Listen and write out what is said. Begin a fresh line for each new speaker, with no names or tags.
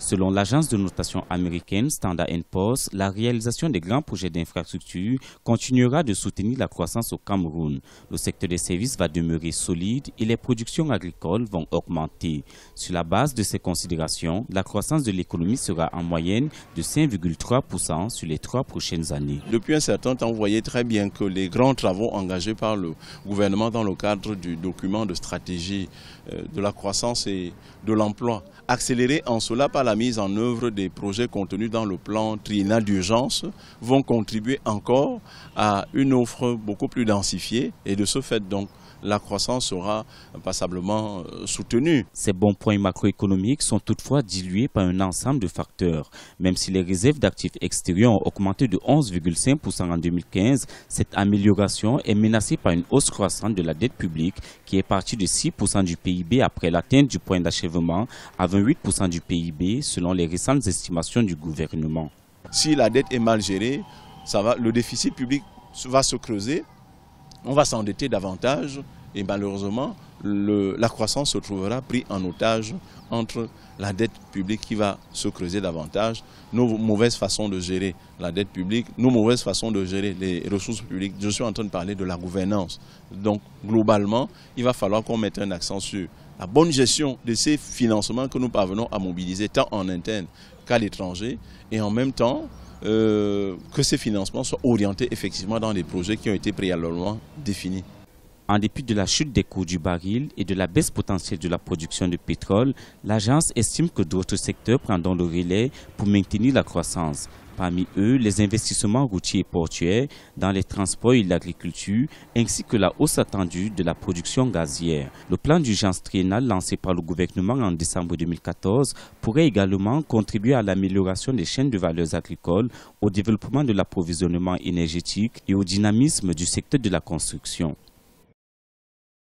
Selon l'agence de notation américaine Standard Poor's, la réalisation des grands projets d'infrastructures continuera de soutenir la croissance au Cameroun. Le secteur des services va demeurer solide et les productions agricoles vont augmenter. Sur la base de ces considérations, la croissance de l'économie sera en moyenne de 5,3% sur les trois prochaines années.
Depuis un certain temps, vous voyez très bien que les grands travaux engagés par le gouvernement dans le cadre du document de stratégie euh, de la croissance et de l'emploi, accélérés en cela par la mise en œuvre des projets contenus dans le plan triennal d'urgence vont contribuer encore à une offre beaucoup plus densifiée et de ce fait donc la croissance sera passablement euh, soutenue. Ces bons points macroéconomiques
sont toutefois dilués par un ensemble de facteurs. Même si les réserves d'actifs extérieurs ont augmenté de 11,5% en 2015, cette amélioration est menacée par une hausse croissante de la dette publique qui est partie de 6% du PIB après l'atteinte du point d'achèvement à 28% du PIB selon les récentes estimations du gouvernement.
Si la dette est mal gérée, ça va, le déficit public va se creuser, on va s'endetter davantage, et malheureusement, la croissance se trouvera prise en otage entre la dette publique qui va se creuser davantage, nos mauvaises façons de gérer la dette publique, nos mauvaises façons de gérer les ressources publiques. Je suis en train de parler de la gouvernance. Donc, globalement, il va falloir qu'on mette un accent sur la bonne gestion de ces financements que nous parvenons à mobiliser tant en interne qu'à l'étranger et en même temps euh, que ces financements soient orientés effectivement dans des projets qui ont été préalablement définis.
En dépit de la chute des coûts du baril et de la baisse potentielle de la production de pétrole, l'agence estime que d'autres secteurs prendront le relais pour maintenir la croissance. Parmi eux, les investissements routiers et portuaires dans les transports et l'agriculture, ainsi que la hausse attendue de la production gazière. Le plan d'urgence triennale lancé par le gouvernement en décembre 2014 pourrait également contribuer à l'amélioration des chaînes de valeurs agricoles, au développement de l'approvisionnement énergétique et au dynamisme du secteur de la construction.